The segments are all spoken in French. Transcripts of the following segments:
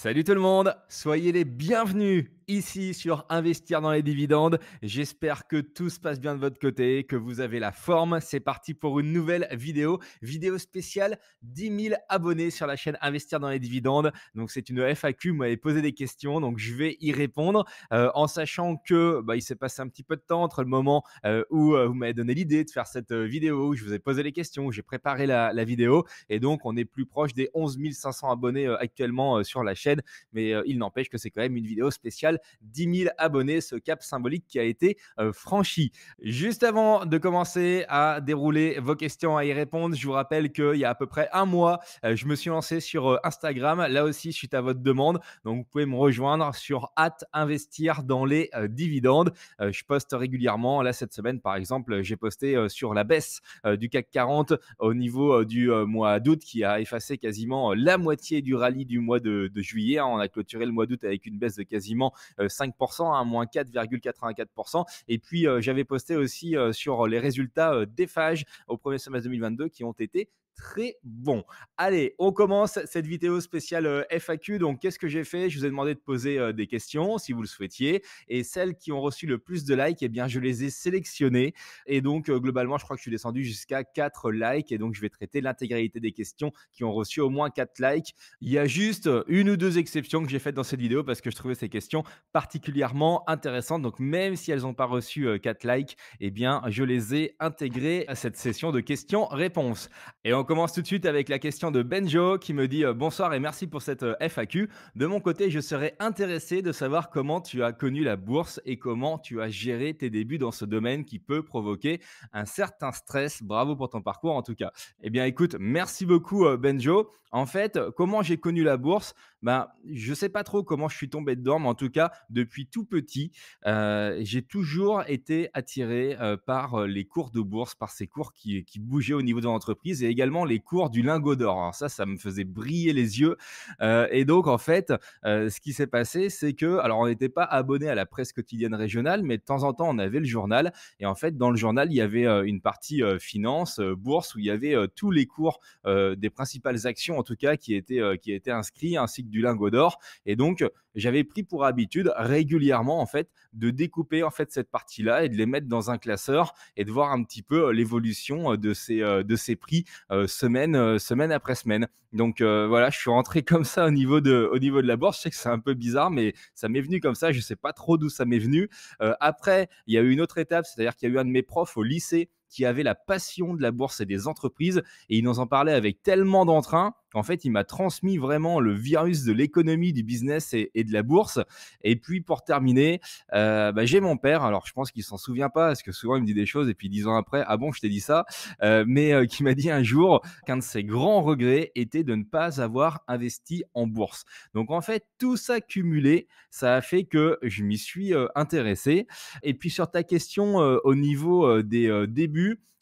Salut tout le monde, soyez les bienvenus ici sur Investir dans les dividendes. J'espère que tout se passe bien de votre côté, que vous avez la forme. C'est parti pour une nouvelle vidéo, vidéo spéciale 10 000 abonnés sur la chaîne Investir dans les dividendes. Donc c'est une FAQ, vous m'avez posé des questions, donc je vais y répondre euh, en sachant que bah, il s'est passé un petit peu de temps entre le moment euh, où euh, vous m'avez donné l'idée de faire cette vidéo, où je vous ai posé les questions, où j'ai préparé la, la, vidéo, et donc on est plus proche des 11 500 abonnés actuellement sur la chaîne, mais il n'empêche que c'est quand même une vidéo spéciale 10 000 abonnés, ce cap symbolique qui a été euh, franchi. Juste avant de commencer à dérouler vos questions, à y répondre, je vous rappelle qu'il y a à peu près un mois, euh, je me suis lancé sur euh, Instagram. Là aussi, suite à votre demande, donc vous pouvez me rejoindre sur hâte investir dans les dividendes. Je poste régulièrement. Là, cette semaine, par exemple, j'ai posté sur la baisse du CAC 40 au niveau du mois d'août qui a effacé quasiment la moitié du rallye du mois de juillet. On a clôturé le mois d'août avec une baisse de quasiment 5%, euh, à hein, moins 4,84%. Et puis, euh, j'avais posté aussi euh, sur les résultats des phages au premier semestre 2022 qui ont été très bon. Allez, on commence cette vidéo spéciale euh, FAQ. Donc, qu'est-ce que j'ai fait Je vous ai demandé de poser euh, des questions si vous le souhaitiez. Et celles qui ont reçu le plus de likes, eh bien, je les ai sélectionnées. Et donc, euh, globalement, je crois que je suis descendu jusqu'à 4 likes. Et donc, je vais traiter l'intégralité des questions qui ont reçu au moins 4 likes. Il y a juste une ou deux exceptions que j'ai faites dans cette vidéo parce que je trouvais ces questions particulièrement intéressantes. Donc, même si elles n'ont pas reçu 4 likes, eh bien, je les ai intégrées à cette session de questions-réponses. Et encore commence tout de suite avec la question de Benjo qui me dit euh, bonsoir et merci pour cette euh, FAQ. De mon côté, je serais intéressé de savoir comment tu as connu la bourse et comment tu as géré tes débuts dans ce domaine qui peut provoquer un certain stress. Bravo pour ton parcours en tout cas. Eh bien écoute, merci beaucoup euh, Benjo. En fait, comment j'ai connu la bourse ben, Je ne sais pas trop comment je suis tombé dedans, mais en tout cas, depuis tout petit, j'ai toujours été attiré par les cours de bourse, par ces cours qui, qui bougeaient au niveau de l'entreprise et également les cours du lingot d'or. Hein. ça, ça me faisait briller les yeux. Euh, et donc, en fait, euh, ce qui s'est passé, c'est que, alors on n'était pas abonné à la presse quotidienne régionale, mais de temps en temps, on avait le journal. Et en fait, dans le journal, il y avait euh, une partie finance, bourse, où il y avait tous les cours des principales actions, en tout cas, qui étaient, qui inscrits, ainsi que du lingot d'or. Et donc, j'avais pris pour habitude régulièrement, en fait, de découper en fait cette partie-là et de les mettre dans un classeur et de voir un petit peu l'évolution de ces, de ces prix semaine, euh, semaine après semaine. Donc euh, voilà, je suis rentré comme ça au niveau de, au niveau de la bourse. Je sais que c'est un peu bizarre, mais ça m'est venu comme ça. Je ne sais pas trop d'où ça m'est venu. Euh, après, il y a eu une autre étape, c'est-à-dire qu'il y a eu un de mes profs au lycée qui avait la passion de la bourse et des entreprises. Et il nous en parlait avec tellement d'entrain qu'en fait, il m'a transmis vraiment le virus de l'économie, du business et, de la bourse. Et puis, pour terminer, euh, bah, j'ai mon père. Alors, je pense qu'il s'en souvient pas parce que souvent, il me dit des choses et puis dix ans après, ah bon, je t'ai dit ça. Euh, mais euh, qui m'a dit un jour qu'un de ses grands regrets était de ne pas avoir investi en bourse. Donc, en fait, tout ça cumulé, ça a fait que je m'y suis intéressé. Et puis, sur ta question au niveau des débuts,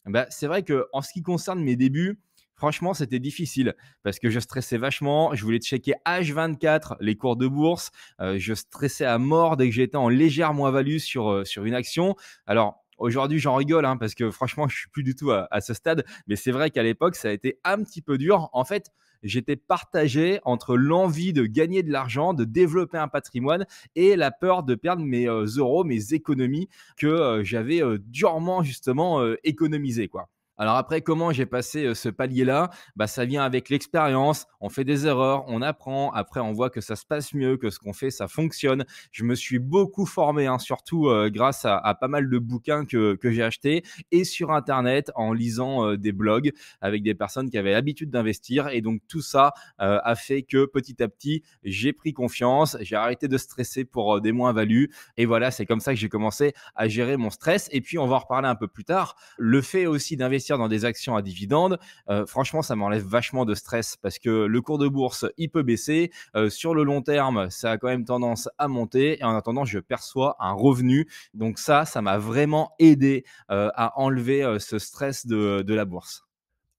bah, c'est vrai que en ce qui concerne mes débuts, franchement, c'était difficile parce que je stressais vachement. Je voulais checker H24 les cours de bourse. Euh, je stressais à mort dès que j'étais en légère moins-value sur, euh, sur une action. Alors, Aujourd'hui, j'en rigole hein, parce que franchement, je suis plus du tout à ce stade. Mais c'est vrai qu'à l'époque, ça a été un petit peu dur. En fait, j'étais partagé entre l'envie de gagner de l'argent, de développer un patrimoine et la peur de perdre mes euh, euros, mes économies que euh, j'avais euh, durement justement économisées alors après, comment j'ai passé ce palier-là bah, Ça vient avec l'expérience, on fait des erreurs, on apprend, après on voit que ça se passe mieux, que ce qu'on fait, ça fonctionne. Je me suis beaucoup formé, hein, surtout grâce à, pas mal de bouquins que, j'ai achetés et sur Internet en lisant des blogs avec des personnes qui avaient l'habitude d'investir. Et donc tout ça a fait que petit à petit, j'ai pris confiance, j'ai arrêté de stresser pour des moins-values. Et voilà, c'est comme ça que j'ai commencé à gérer mon stress. Et puis on va en reparler un peu plus tard. Le fait aussi d'investir dans des actions à dividendes, euh, franchement, ça m'enlève vachement de stress parce que le cours de bourse, il peut baisser. Euh, sur le long terme, ça a quand même tendance à monter. Et en attendant, je perçois un revenu. Donc ça, ça m'a vraiment aidé euh, à enlever ce stress de la bourse.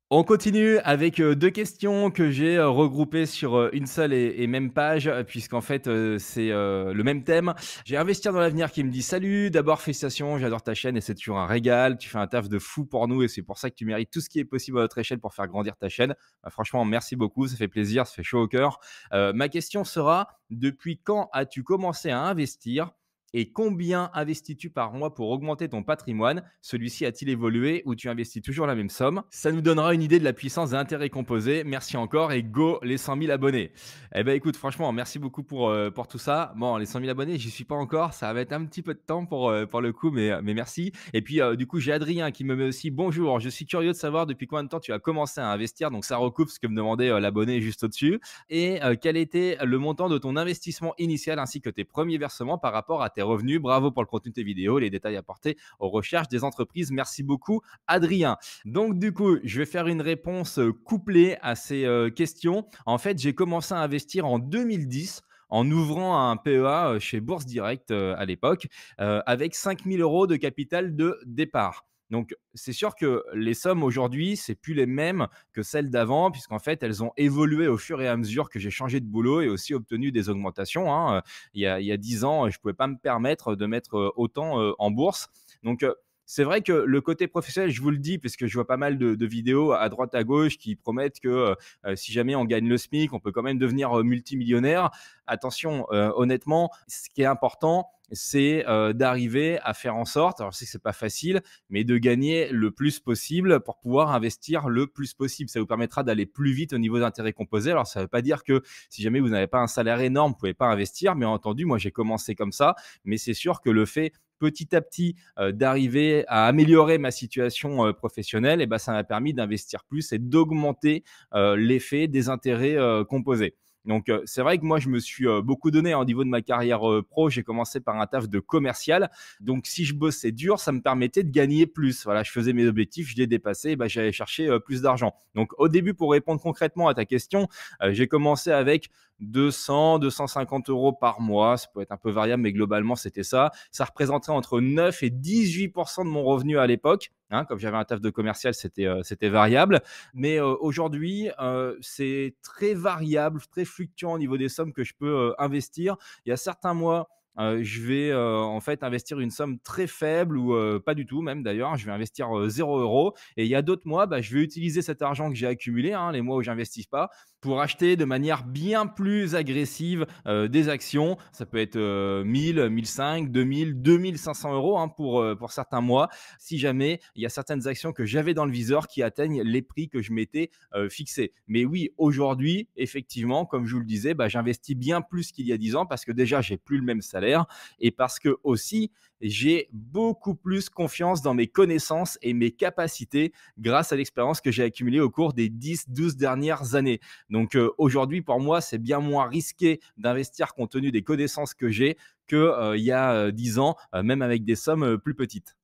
On continue avec euh, deux questions que j'ai euh, regroupées sur euh, une seule et, même page, puisqu'en fait c'est le même thème. J'ai Investir dans l'avenir qui me dit Salut, d'abord félicitations, j'adore ta chaîne et c'est toujours un régal. Tu fais un taf de fou pour nous et c'est pour ça que tu mérites tout ce qui est possible à notre échelle pour faire grandir ta chaîne. Bah, franchement, merci beaucoup, ça fait plaisir, ça fait chaud au cœur. ma question sera Depuis quand as-tu commencé à investir et combien investis-tu par mois pour augmenter ton patrimoine Celui-ci a-t-il évolué ou tu investis toujours la même somme Ça nous donnera une idée de la puissance des intérêts composés. Merci encore et go les 100 000 abonnés. Eh ben écoute, franchement, merci beaucoup pour, euh, pour tout ça. Bon, les 100 000 abonnés, j'y suis pas encore. Ça va être un petit peu de temps pour, euh, pour le coup, mais, euh, mais merci. Et puis du coup, j'ai Adrien qui me met aussi bonjour. Je suis curieux de savoir depuis combien de temps tu as commencé à investir. Donc ça recoupe ce que me demandait l'abonné juste au-dessus. Et quel était le montant de ton investissement initial ainsi que tes premiers versements par rapport à revenu, Bravo pour le contenu de tes vidéos, les détails apportés aux recherches des entreprises. Merci beaucoup, Adrien. Donc, du coup, je vais faire une réponse euh, couplée à ces euh, questions. En fait, j'ai commencé à investir en 2010 en ouvrant un PEA euh, chez Bourse Direct à l'époque, avec 5000 euros de capital de départ. Donc, c'est sûr que les sommes aujourd'hui, c'est plus les mêmes que celles d'avant, puisqu'en fait, elles ont évolué au fur et à mesure que j'ai changé de boulot et aussi obtenu des augmentations. Hein. Il, y a, y a 10 ans, je ne pouvais pas me permettre de mettre autant en bourse. Donc, c'est vrai que le côté professionnel, je vous le dis, puisque je vois pas mal de, vidéos à droite à gauche qui promettent que si jamais on gagne le SMIC, on peut quand même devenir multimillionnaire. Attention, honnêtement, ce qui est important, c'est d'arriver à faire en sorte, alors je sais que n'est pas facile, mais de gagner le plus possible pour pouvoir investir le plus possible. Ça vous permettra d'aller plus vite au niveau intérêts composés. Alors ça ne veut pas dire que si jamais vous n'avez pas un salaire énorme, vous ne pouvez pas investir. Mais entendu, moi j'ai commencé comme ça, mais c'est sûr que le fait petit à petit d'arriver à améliorer ma situation professionnelle, eh ben, ça m'a permis d'investir plus et d'augmenter l'effet des intérêts composés. Donc euh, c'est vrai que moi je me suis euh, beaucoup donné hein, au niveau de ma carrière euh, pro. J'ai commencé par un taf de commercial. Donc si je bossais dur, ça me permettait de gagner plus. Voilà, je faisais mes objectifs, je les dépassais, bah, j'allais chercher plus d'argent. Donc au début, pour répondre concrètement à ta question, j'ai commencé avec 200, 250 euros par mois. Ça peut être un peu variable, mais globalement, c'était ça. Ça représentait entre 9 et 18 de mon revenu à l'époque. Hein. comme j'avais un taf de commercial, c'était euh, variable. Mais euh, aujourd'hui, euh, c'est très variable, très fluctuant au niveau des sommes que je peux investir. Il y a certains mois, je vais en fait investir une somme très faible ou pas du tout même d'ailleurs, je vais investir 0 euros. Et il y a d'autres mois, bah, je vais utiliser cet argent que j'ai accumulé, hein, les mois où j'investis pas, pour acheter de manière bien plus agressive euh, des actions. Ça peut être 1000, 1005, 2000, 2500 euros hein, pour, euh, pour certains mois. Si jamais il y a certaines actions que j'avais dans le viseur qui atteignent les prix que je m'étais euh, fixé. Mais oui, aujourd'hui, effectivement, comme je vous le disais, bah, j'investis bien plus qu'il y a 10 ans parce que déjà, j'ai plus le même salaire et parce que aussi, j'ai beaucoup plus confiance dans mes connaissances et mes capacités grâce à l'expérience que j'ai accumulée au cours des 10-12 dernières années. Donc euh, aujourd'hui, pour moi, c'est bien moins risqué d'investir compte tenu des connaissances que j'ai qu'il euh, y a 10 euh, ans, même avec des sommes plus petites.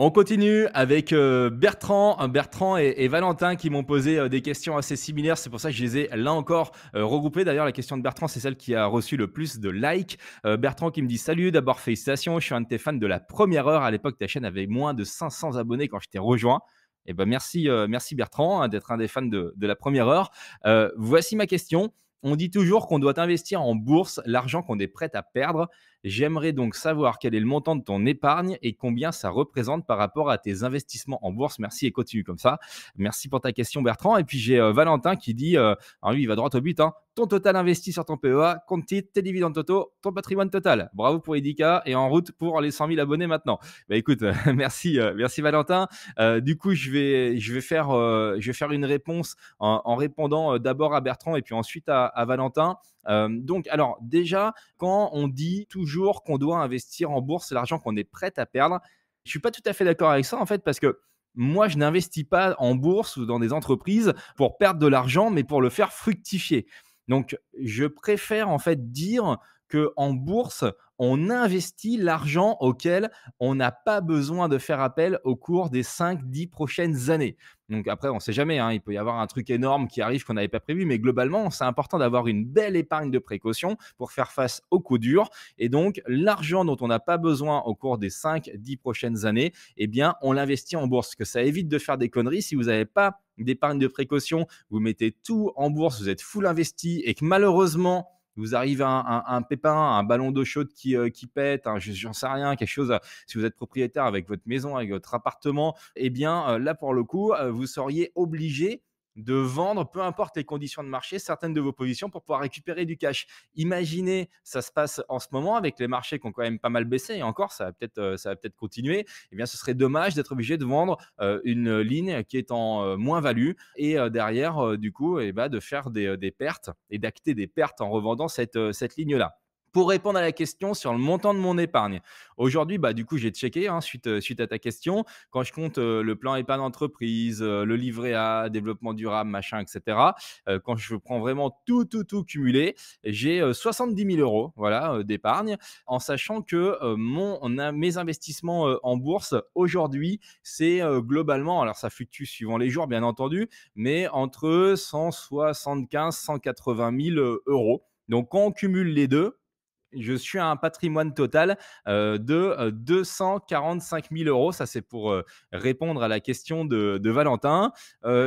On continue avec euh, Bertrand, Bertrand et, Valentin qui m'ont posé euh, des questions assez similaires. C'est pour ça que je les ai là encore euh, regroupées. D'ailleurs, la question de Bertrand, c'est celle qui a reçu le plus de likes. Bertrand qui me dit Salut, d'abord félicitations. Je suis un de tes fans de la première heure. À l'époque, ta chaîne avait moins de 500 abonnés quand je t'ai rejoint. Eh ben merci, merci Bertrand hein, d'être un des fans de, la première heure. voici ma question. On dit toujours qu'on doit investir en bourse l'argent qu'on est prêt à perdre. J'aimerais donc savoir quel est le montant de ton épargne et combien ça représente par rapport à tes investissements en bourse. Merci et continue comme ça. Merci pour ta question, Bertrand. Et puis j'ai euh, Valentin qui dit, euh, hein, lui, il va droit au but, hein. ton total investi sur ton PEA, compte il tes dividendes totaux, ton patrimoine total. Bravo pour Edika et en route pour les 100 000 abonnés maintenant. Bah écoute, merci, euh, merci Valentin. du coup, je vais, je vais faire, je vais faire une réponse en, répondant d'abord à Bertrand et puis ensuite à Valentin. Euh, donc, alors déjà, quand on dit toujours qu'on doit investir en bourse, l'argent qu'on est prêt à perdre, je suis pas tout à fait d'accord avec ça en fait parce que moi, je n'investis pas en bourse ou dans des entreprises pour perdre de l'argent, mais pour le faire fructifier. Donc, je préfère en fait dire que en bourse, on investit l'argent auquel on n'a pas besoin de faire appel au cours des 5-10 prochaines années. Donc après, on ne sait jamais, hein, il peut y avoir un truc énorme qui arrive qu'on n'avait pas prévu, mais globalement, c'est important d'avoir une belle épargne de précaution pour faire face aux coups durs. Et donc, l'argent dont on n'a pas besoin au cours des 5-10 prochaines années, eh bien, on l'investit en bourse, parce que ça évite de faire des conneries si vous n'avez pas d'épargne de précaution, vous mettez tout en bourse, vous êtes full investi et que malheureusement, vous arrive un, un, pépin, un ballon d'eau chaude qui, euh, qui pète, j'en sais rien, quelque chose, euh, si vous êtes propriétaire avec votre maison, avec votre appartement, eh bien euh, là pour le coup, vous seriez obligé de vendre, peu importe les conditions de marché, certaines de vos positions pour pouvoir récupérer du cash. Imaginez, ça se passe en ce moment avec les marchés qui ont quand même pas mal baissé et encore, ça va peut-être, euh, ça peut-être continuer. Eh bien, ce serait dommage d'être obligé de vendre euh, une ligne qui est en euh, moins-value et derrière, du coup, eh ben, de faire des, pertes et d'acter des pertes en revendant cette ligne-là pour répondre à la question sur le montant de mon épargne. Aujourd'hui, bah, du coup, j'ai checké hein, euh, suite, à ta question. Quand je compte euh, le plan épargne entreprise, euh, le livret A, développement durable, machin, etc., quand je prends vraiment tout, tout, tout cumulé, j'ai 70 000 euros voilà, d'épargne, en sachant que mon, mes investissements en bourse aujourd'hui, c'est globalement, alors ça fluctue suivant les jours, bien entendu, mais entre 175 180 000 euros. Donc, quand on cumule les deux, je suis à un patrimoine total euh, de 245 euh, 000 euros. Ça, c'est pour euh, répondre à la question de, Valentin.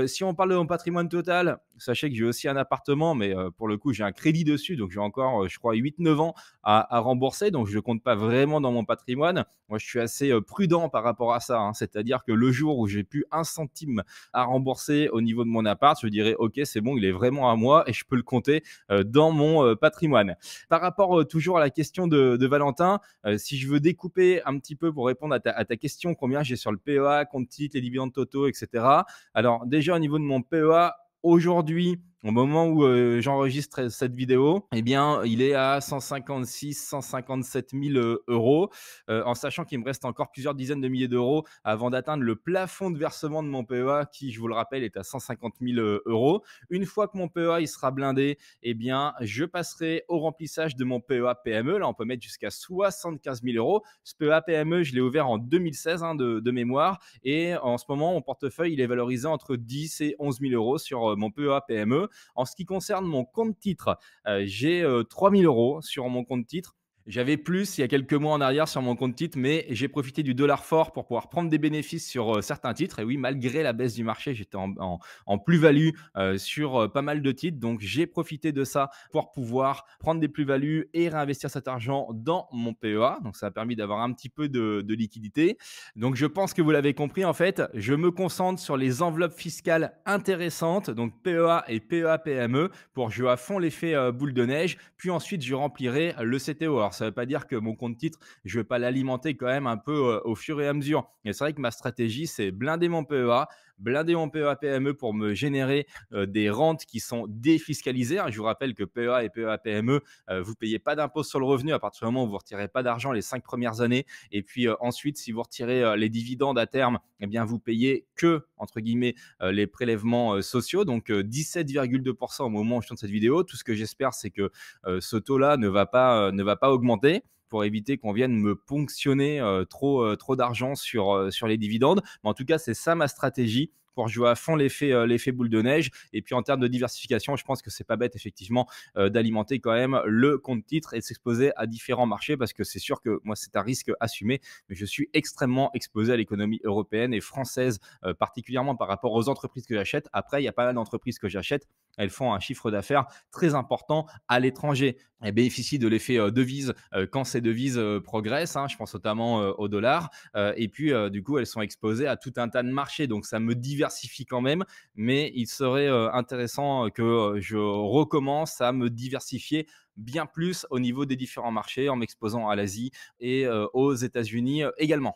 si on parle de mon patrimoine total, sachez que j'ai aussi un appartement, mais euh, pour le coup, j'ai un crédit dessus, donc j'ai encore, euh, je crois, 8-9 ans à, rembourser, donc je ne compte pas vraiment dans mon patrimoine. Moi, je suis assez euh, prudent par rapport à ça, hein. c'est-à-dire que le jour où j'ai plus un centime à rembourser au niveau de mon appart, je dirais, OK, c'est bon, il est vraiment à moi et je peux le compter dans mon patrimoine. Par rapport toujours à la question de, Valentin, si je veux découper un petit peu pour répondre à ta, question, combien j'ai sur le PEA, compte titre, les dividendes totaux, etc. Alors déjà au niveau de mon PEA, aujourd'hui au moment où euh, j'enregistre cette vidéo, eh bien, il est à 156, 157 000 euros, euh, en sachant qu'il me reste encore plusieurs dizaines de milliers d'euros avant d'atteindre le plafond de versement de mon PEA, qui, je vous le rappelle, est à 150 000 euh, euros. Une fois que mon PEA sera blindé, eh bien, je passerai au remplissage de mon PEA PME. Là, on peut mettre jusqu'à 75 000 euros. Ce PEA PME, je l'ai ouvert en 2016 hein, de, mémoire, et en ce moment, mon portefeuille, il est valorisé entre 10 et 11 000 euros sur mon PEA PME. En ce qui concerne mon compte titre, euh, j'ai 3000 euh, euros sur mon compte titre. J'avais plus il y a quelques mois en arrière sur mon compte titre, mais j'ai profité du dollar fort pour pouvoir prendre des bénéfices sur euh, certains titres. Et oui, malgré la baisse du marché, j'étais en, plus-value euh, sur euh, pas mal de titres. Donc j'ai profité de ça pour pouvoir prendre des plus-values et réinvestir cet argent dans mon PEA. Donc ça a permis d'avoir un petit peu de, de liquidité. Donc je pense que vous l'avez compris, en fait, je me concentre sur les enveloppes fiscales intéressantes, donc PEA et PEA-PME, e, pour jouer à fond l'effet boule de neige. Puis ensuite, je remplirai le CTO ça ne veut pas dire que mon compte titre, je ne vais pas l'alimenter quand même un peu au fur et à mesure. Et c'est vrai que ma stratégie, c'est blinder mon PEA, blindé en PEA PME pour me générer euh, des rentes qui sont défiscalisées. Je vous rappelle que PEA et PEA PME, euh, vous payez pas d'impôt sur le revenu à partir du moment où vous retirez pas d'argent les cinq premières années. Et puis euh, ensuite, si vous retirez les dividendes à terme, eh bien vous payez que entre guillemets les prélèvements sociaux. Donc 17,2% au moment où je tourne cette vidéo. Tout ce que j'espère, c'est que ce taux-là ne va pas ne va pas augmenter pour éviter qu'on vienne me ponctionner euh, trop, euh, trop d'argent sur, euh, sur les dividendes. Mais en tout cas, c'est ça ma stratégie pour jouer à fond l'effet boule de neige. Et puis en termes de diversification, je pense que c'est pas bête effectivement d'alimenter quand même le compte titre et de s'exposer à différents marchés parce que c'est sûr que moi c'est un risque assumé, mais je suis extrêmement exposé à l'économie européenne et française particulièrement par rapport aux entreprises que j'achète. Après, il y a pas mal d'entreprises que j'achète elles font un chiffre d'affaires très important à l'étranger. Elles bénéficient de l'effet euh, devise euh, quand ces devises euh, progressent, hein, je pense notamment au dollar, et puis du coup elles sont exposées à tout un tas de marchés, donc ça me diversifie quand même, mais il serait intéressant que je recommence à me diversifier bien plus au niveau des différents marchés en m'exposant à l'Asie et aux États-Unis également.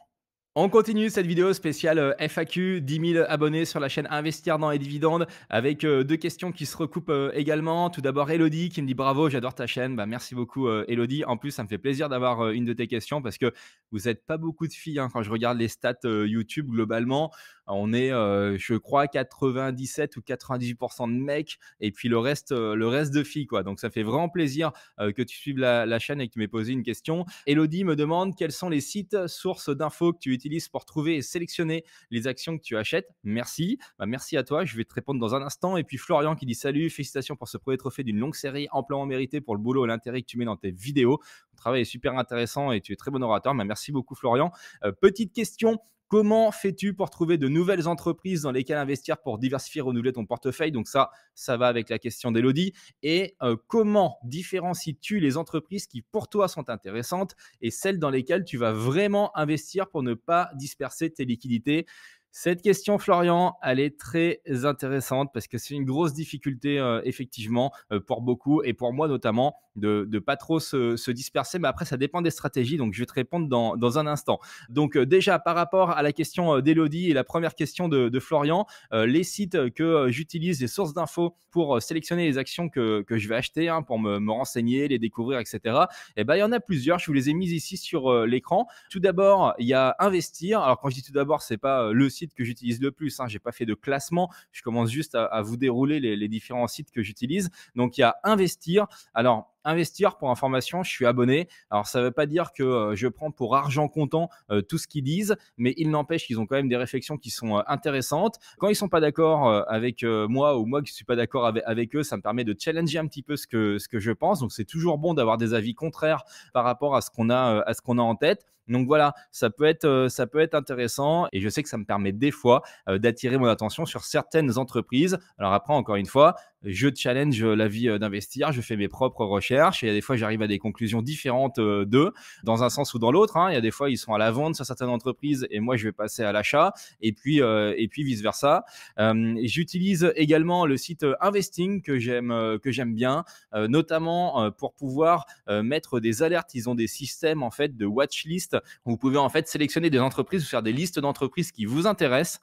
On continue cette vidéo spéciale FAQ, 10 000 abonnés sur la chaîne Investir dans les dividendes, avec euh, deux questions qui se recoupent euh, également. Tout d'abord, Elodie qui me dit bravo, j'adore ta chaîne. Bah, merci beaucoup, euh, Elodie. En plus, ça me fait plaisir d'avoir une de tes questions parce que vous n'êtes pas beaucoup de filles. Hein. Quand je regarde les stats YouTube globalement, on est, je crois, 97 ou 98% de mecs et puis le reste, le reste de filles. Quoi. Donc, ça fait vraiment plaisir que tu suives la, la chaîne et que tu m'aies posé une question. Elodie me demande quels sont les sites sources d'infos que tu utilises pour trouver et sélectionner les actions que tu achètes. Merci. Bah, merci à toi. Je vais te répondre dans un instant. Et puis Florian qui dit salut, félicitations pour ce premier trophée d'une longue série amplement mérité pour le boulot et l'intérêt que tu mets dans tes vidéos. Ton travail est super intéressant et tu es très bon orateur. mais bah, merci beaucoup Florian. Euh, petite question Comment fais-tu pour trouver de nouvelles entreprises dans lesquelles investir pour diversifier, renouveler ton portefeuille Donc ça, ça va avec la question d'Elodie. Et euh, comment différencies-tu les entreprises qui pour toi sont intéressantes et celles dans lesquelles tu vas vraiment investir pour ne pas disperser tes liquidités cette question, Florian, elle est très intéressante parce que c'est une grosse difficulté, euh, effectivement, euh, pour beaucoup et pour moi notamment, de ne pas trop se, disperser. Mais après, ça dépend des stratégies. Donc, je vais te répondre dans, un instant. Donc, euh, déjà, par rapport à la question d'Elodie et la première question de, Florian, les sites que j'utilise, les sources d'infos pour sélectionner les actions que, je vais acheter, hein, pour me, renseigner, les découvrir, etc., eh ben, il y en a plusieurs. Je vous les ai mises ici sur l'écran. Tout d'abord, il y a investir. Alors, quand je dis tout d'abord, c'est pas le site que j'utilise le plus. Hein. J'ai pas fait de classement. Je commence juste à, vous dérouler les, les différents sites que j'utilise. Donc il y a investir. Alors investir pour information, je suis abonné. Alors ça ne veut pas dire que euh, je prends pour argent comptant euh, tout ce qu'ils disent, mais il n'empêche qu'ils ont quand même des réflexions qui sont euh, intéressantes. Quand ils sont pas d'accord avec moi ou moi qui ne suis pas d'accord avec, eux, ça me permet de challenger un petit peu ce que, ce que je pense. Donc c'est toujours bon d'avoir des avis contraires par rapport à ce qu'on a, à ce qu'on a en tête. Donc voilà, ça peut être ça peut être intéressant et je sais que ça me permet des fois d'attirer mon attention sur certaines entreprises. Alors après encore une fois, je challenge euh, la vie euh, d'investir, je fais mes propres recherches et il y des fois j'arrive à des conclusions différentes euh, d'eux, dans un sens ou dans l'autre. Hein. Il y a des fois ils sont à la vente sur certaines entreprises et moi je vais passer à l'achat et puis et puis vice versa. J'utilise également le site Investing que j'aime que j'aime bien, notamment pour pouvoir mettre des alertes. Ils ont des systèmes en fait de watchlist où vous pouvez en fait sélectionner des entreprises ou faire des listes d'entreprises qui vous intéressent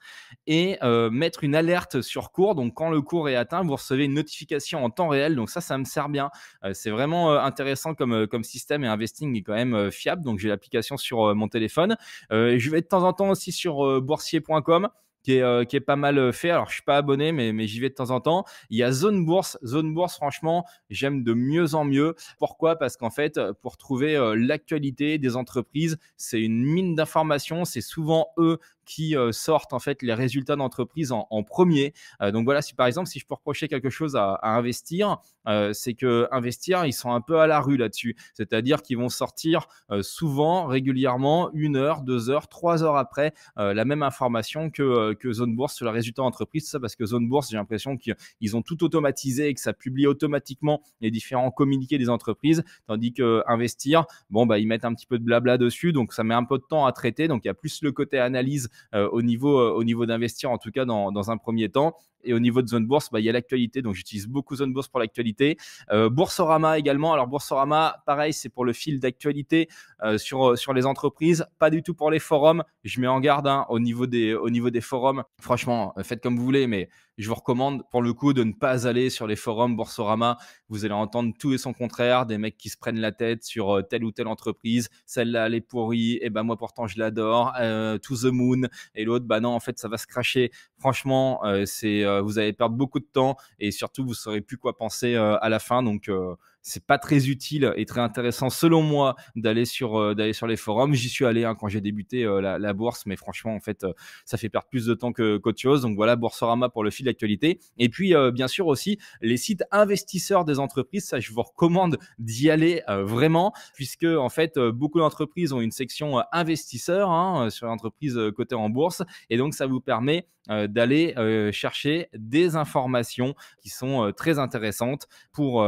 et mettre une alerte sur cours. Donc quand le cours est atteint, vous recevez une notification en temps réel. Donc ça, ça me sert bien. Euh, c'est vraiment euh, intéressant comme, euh, comme système et Investing est quand même fiable. Donc j'ai l'application sur mon téléphone. je vais de temps en temps aussi sur boursier.com. Qui est, pas mal fait. Alors, je suis pas abonné, mais, j'y vais de temps en temps. Il y a Zone Bourse. Zone Bourse, franchement, j'aime de mieux en mieux. Pourquoi Parce qu'en fait, pour trouver l'actualité des entreprises, c'est une mine d'informations. C'est souvent eux qui euh, sortent en fait les résultats d'entreprise en, premier. Euh, donc voilà, si par exemple, si je peux reprocher quelque chose à, investir, euh, c'est que investir, ils sont un peu à la rue là-dessus. C'est-à-dire qu'ils vont sortir souvent, régulièrement, une heure, deux heures, trois heures après, la même information que, Zone Bourse sur les résultats d'entreprise. Ça parce que Zone Bourse, j'ai l'impression qu'ils ont tout automatisé et que ça publie automatiquement les différents communiqués des entreprises, tandis que investir, bon, bah, ils mettent un petit peu de blabla dessus, donc ça met un peu de temps à traiter. Donc il y a plus le côté analyse euh, au niveau, euh, au niveau d'investir, en tout cas dans, dans un premier temps. Et au niveau de Zone Bourse, bah, il y a l'actualité. Donc, j'utilise beaucoup Zone Bourse pour l'actualité. Euh, Boursorama également. Alors, Boursorama, pareil, c'est pour le fil d'actualité euh, sur, euh, sur les entreprises. Pas du tout pour les forums. Je mets en garde hein, au, niveau des, au niveau des forums. Franchement, faites comme vous voulez, mais je vous recommande pour le coup de ne pas aller sur les forums Boursorama. Vous allez entendre tout et son contraire, des mecs qui se prennent la tête sur telle ou telle entreprise. Celle-là, elle est pourrie. Et eh ben moi, pourtant, je l'adore. to the moon. Et l'autre, bah non, en fait, ça va se cracher. Franchement, c'est euh, vous allez perdre beaucoup de temps et surtout vous saurez plus quoi penser euh, à la fin. Donc euh, c'est pas très utile et très intéressant selon moi d'aller sur euh, d'aller sur les forums. J'y suis allé hein, quand j'ai débuté euh, la, bourse, mais franchement en fait euh, ça fait perdre plus de temps que qu'autre chose. Donc voilà Boursorama pour le fil d'actualité. Et puis bien sûr aussi les sites investisseurs des entreprises, ça je vous recommande d'y aller vraiment puisque en fait beaucoup d'entreprises ont une section investisseurs hein, sur l'entreprise cotée en bourse et donc ça vous permet d'aller chercher des informations qui sont très intéressantes pour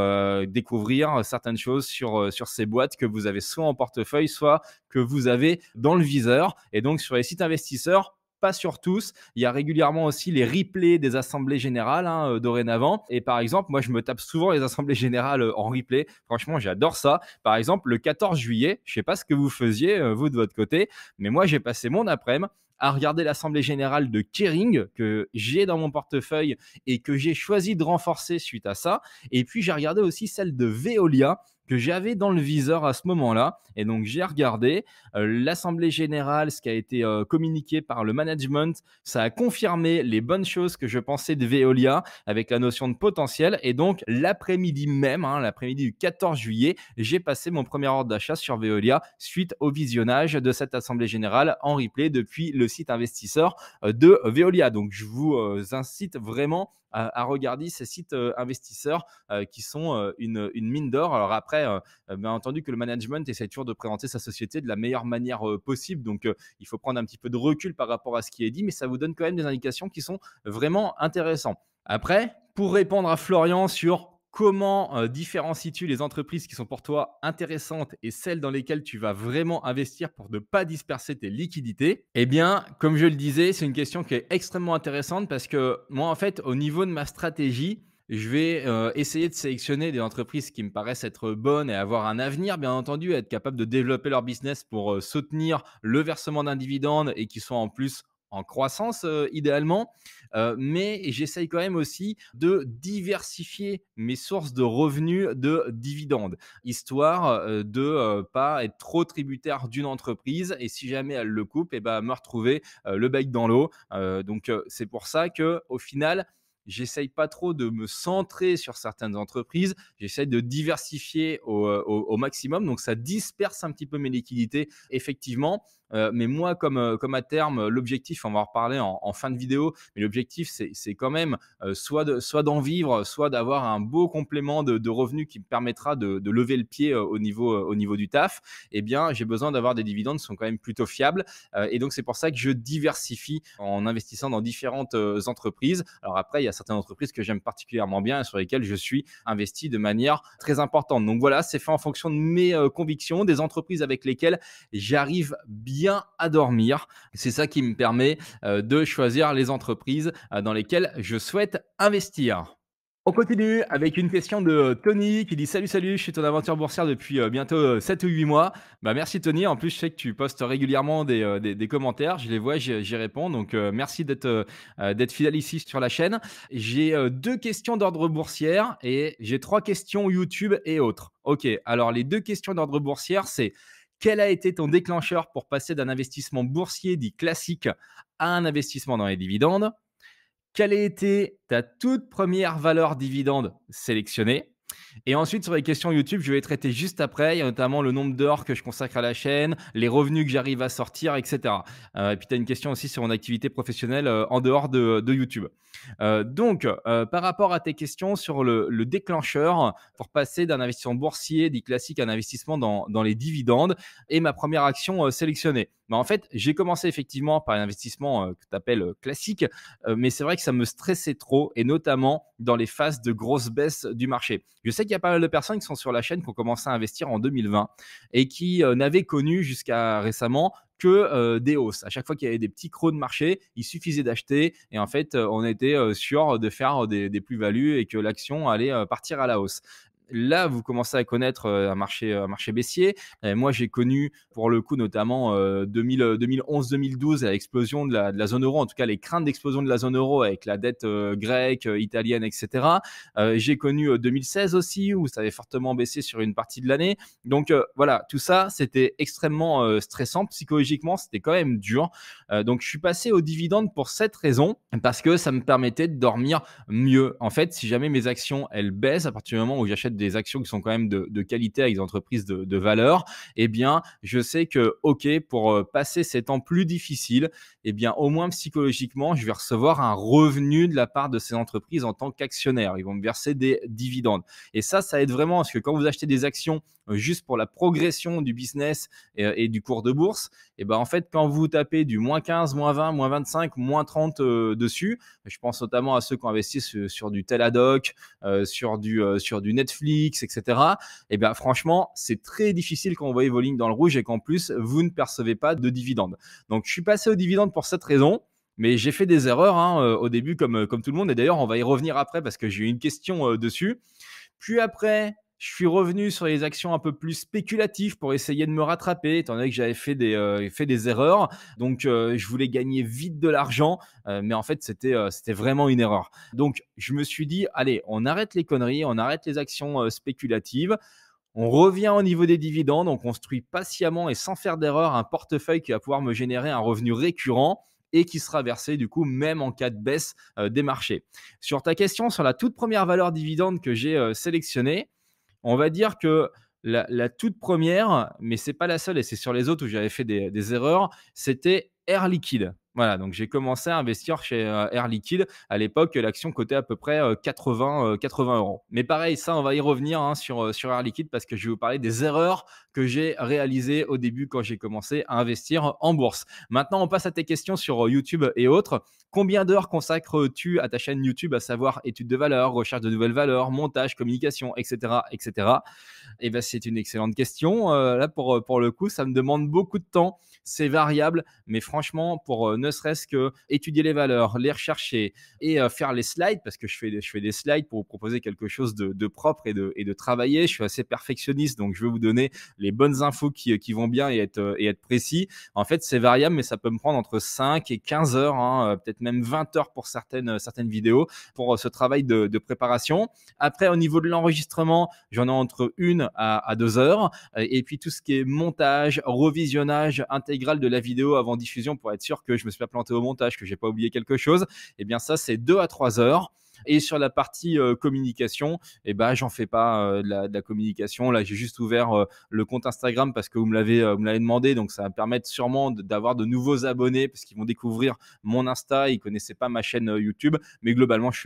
découvrir euh, certaines choses sur, euh, sur ces boîtes que vous avez soit en portefeuille, soit que vous avez dans le viseur. Et donc sur les sites investisseurs, pas sur tous. Il y a régulièrement aussi les replays des assemblées générales hein, euh, dorénavant. Et par exemple, moi, je me tape souvent les assemblées générales en replay. Franchement, j'adore ça. Par exemple, le 14 juillet, je sais pas ce que vous faisiez, vous, de votre côté, mais moi, j'ai passé mon après-midi à regarder l'Assemblée générale de Kering que j'ai dans mon portefeuille et que j'ai choisi de renforcer suite à ça. Et puis j'ai regardé aussi celle de Veolia que j'avais dans le viseur à ce moment-là. Et donc j'ai regardé euh, l'Assemblée générale, ce qui a été euh, communiqué par le management, ça a confirmé les bonnes choses que je pensais de Veolia avec la notion de potentiel. Et donc l'après-midi même, hein, l'après-midi du 14 juillet, j'ai passé mon premier ordre d'achat sur Veolia suite au visionnage de cette Assemblée générale en replay depuis le site investisseur euh, de Veolia. Donc je vous incite vraiment à, regarder ces sites investisseurs qui sont une, une mine d'or. Alors après, Hein, euh, bien entendu que le management essaie toujours de présenter sa société de la meilleure manière euh, possible. Donc, euh, il faut prendre un petit peu de recul par rapport à ce qui est dit, mais ça vous donne quand même des indications qui sont vraiment intéressantes. Après, pour répondre à Florian sur comment différencie différencies-tu les entreprises qui sont pour toi intéressantes et celles dans lesquelles tu vas vraiment investir pour ne pas disperser tes liquidités Eh bien, comme je le disais, c'est une question qui est extrêmement intéressante parce que moi, en fait, au niveau de ma stratégie, je vais euh, essayer de sélectionner des entreprises qui me paraissent être bonnes et avoir un avenir, bien entendu, être capable de développer leur business pour euh, soutenir le versement d'un dividende et qui soient en plus en croissance euh, idéalement. mais j'essaye quand même aussi de diversifier mes sources de revenus de dividendes, histoire de pas être trop tributaire d'une entreprise. Et si jamais elle le coupe, et eh ben, me retrouver le bec dans l'eau. donc c'est pour ça que au final J'essaye pas trop de me centrer sur certaines entreprises. J'essaye de diversifier au, euh, au maximum. Donc, ça disperse un petit peu mes liquidités, effectivement. Euh, mais moi, comme, euh, comme à terme, l'objectif, on va en reparler en, fin de vidéo, mais l'objectif, c'est quand même euh, soit d'en vivre, soit d'avoir un beau complément de, revenus qui me permettra de, lever le pied au, niveau, au niveau du taf. Eh bien, j'ai besoin d'avoir des dividendes qui sont quand même plutôt fiables. et donc, c'est pour ça que je diversifie en investissant dans différentes entreprises. Alors après, il y a certaines entreprises que j'aime particulièrement bien et sur lesquelles je suis investi de manière très importante. Donc voilà, c'est fait en fonction de mes convictions, des entreprises avec lesquelles j'arrive bien à dormir. C'est ça qui me permet euh, de choisir les entreprises euh, dans lesquelles je souhaite investir. On continue avec une question de euh, Tony qui dit Salut, salut, je suis ton aventure boursière depuis bientôt 7 ou 8 mois. Bah, merci Tony, en plus je sais que tu postes régulièrement des, des, commentaires, je les vois, j'y réponds. Donc merci d'être d'être fidèle ici sur la chaîne. J'ai deux questions d'ordre boursière et j'ai trois questions YouTube et autres. Ok, alors les deux questions d'ordre boursière, c'est quel a été ton déclencheur pour passer d'un investissement boursier dit classique à un investissement dans les dividendes Quelle a été ta toute première valeur dividende sélectionnée et ensuite, sur les questions YouTube, je vais les traiter juste après. Il y a notamment le nombre d'heures que je consacre à la chaîne, les revenus que j'arrive à sortir, etc. Euh, et puis, tu as une question aussi sur mon activité professionnelle euh, en dehors de, YouTube. Euh, donc, par rapport à tes questions sur le, déclencheur pour passer d'un investissement boursier, dit classique, à un investissement dans, les dividendes et ma première action sélectionnée. Bah, en fait, j'ai commencé effectivement par un investissement que tu appelles classique, mais c'est vrai que ça me stressait trop et notamment dans les phases de grosses baisses du marché. Je sais qu'il y a pas mal de personnes qui sont sur la chaîne qui ont commencé à investir en 2020 et qui euh, n'avaient connu jusqu'à récemment que euh, des hausses. À chaque fois qu'il y avait des petits crocs de marché, il suffisait d'acheter et en fait, euh, on était sûr de faire des plus-values et que l'action allait partir à la hausse là, vous commencez à connaître euh, un marché, marché baissier. moi, j'ai connu, pour le coup, notamment 2011-2012, euh, euh, l'explosion de la, de la, zone euro, en tout cas les craintes d'explosion de la zone euro avec la dette grecque, italienne, etc. j'ai connu 2016 aussi, où ça avait fortement baissé sur une partie de l'année. Donc voilà, tout ça, c'était extrêmement stressant. Psychologiquement, c'était quand même dur. donc, je suis passé aux dividendes pour cette raison, parce que ça me permettait de dormir mieux. En fait, si jamais mes actions, elles baissent à partir du moment où j'achète des actions qui sont quand même de, qualité avec des entreprises de, valeur, eh bien, je sais que, OK, pour euh, passer ces temps plus difficiles, eh bien, au moins psychologiquement, je vais recevoir un revenu de la part de ces entreprises en tant qu'actionnaire. Ils vont me verser des dividendes. Et ça, ça aide vraiment parce que quand vous achetez des actions euh, juste pour la progression du business euh, et, du cours de bourse, et ben en fait, quand vous tapez du moins 15, moins 20, moins 25, moins 30 euh, dessus, je pense notamment à ceux qui ont investi sur du Teladoc, sur, du, sur du Netflix, etc. Et bien franchement, c'est très difficile quand vous voyez vos lignes dans le rouge et qu'en plus, vous ne percevez pas de dividendes. Donc, je suis passé aux dividendes pour cette raison. Mais j'ai fait des erreurs hein, au début, comme, comme tout le monde. Et d'ailleurs, on va y revenir après parce que j'ai eu une question dessus. Puis après, je suis revenu sur les actions un peu plus spéculatives pour essayer de me rattraper, étant donné que j'avais fait des, euh, des erreurs. Donc, euh, je voulais gagner vite de l'argent, euh, mais en fait, c'était c'était vraiment une erreur. Donc, je me suis dit, allez, on arrête les conneries, on arrête les actions spéculatives. On revient au niveau des dividendes, on construit patiemment et sans faire d'erreur un portefeuille qui va pouvoir me générer un revenu récurrent et qui sera versé du coup même en cas de baisse des marchés. Sur ta question sur la toute première valeur dividende que j'ai sélectionnée, on va dire que la, toute première, mais c'est pas la seule, et c'est sur les autres où j'avais fait des, erreurs, c'était Air Liquide. Voilà, donc j'ai commencé à investir chez euh, Air Liquide. À l'époque, l'action cotait à peu près 80, euh, 80 euh, euros. Mais pareil, ça, on va y revenir hein, sur, sur Air Liquide parce que je vais vous parler des erreurs que j'ai réalisé au début quand j'ai commencé à investir en bourse. Maintenant, on passe à tes questions sur euh, YouTube et autres. Combien d'heures consacres-tu à ta chaîne YouTube, à savoir études de valeur, recherche de nouvelles valeurs, montage, communication, etc. etc. Et eh ben, c'est une excellente question. Euh, là, pour, euh, pour le coup, ça me demande beaucoup de temps. C'est variable, mais franchement, pour ne serait-ce que étudier les valeurs, les rechercher et faire les slides, parce que je fais, je fais des slides pour proposer quelque chose de, propre et de, et de travailler. Je suis assez perfectionniste, donc je vais vous donner les bonnes infos qui, euh, vont bien euh, et être, précis. En fait, c'est variable, mais ça peut me prendre entre 5 et 15 heures, hein, euh, peut-être même 20 heures pour certaines, vidéos, pour ce travail de, préparation. Après, au niveau de l'enregistrement, j'en ai entre une à, 2 deux heures. Et puis, tout ce qui est montage, revisionnage intégral de la vidéo avant diffusion pour être sûr que je me suis pas planté au montage, que j'ai pas oublié quelque chose, eh bien, ça, c'est deux à 3 heures. Et sur la partie euh, communication, et eh ben, j'en fais pas euh, de la, communication. Là, j'ai juste ouvert euh, le compte Instagram parce que vous me l'avez demandé. Donc, ça va me permettre sûrement d'avoir de nouveaux abonnés parce qu'ils vont découvrir mon Insta. Ils ne connaissaient pas ma chaîne YouTube. Mais globalement, je fais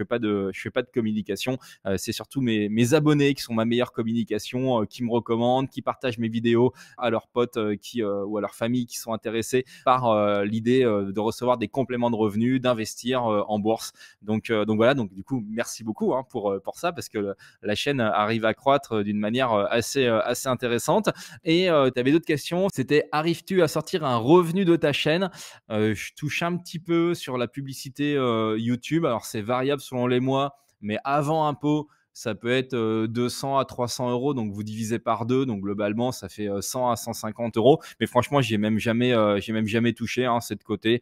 fais pas de communication. c'est surtout mes, abonnés qui sont ma meilleure communication, qui me recommandent, qui partagent mes vidéos à leurs potes ou à leur famille qui sont intéressés par l'idée de recevoir des compléments de revenus, d'investir en bourse. Donc, donc voilà. Donc, merci beaucoup hein, pour, euh, pour ça, parce que la chaîne euh, arrive à croître euh, d'une manière assez, assez intéressante. Et tu avais d'autres questions. C'était arrives-tu à sortir un revenu de ta chaîne Je touche un petit peu sur la publicité YouTube. Alors, c'est variable selon les mois, mais avant impôt, ça peut être 200 à 300 euros, donc vous divisez par deux, donc globalement ça fait 100 à 150 euros. Mais franchement, j'ai même jamais, j'ai même jamais touché, hein, côté.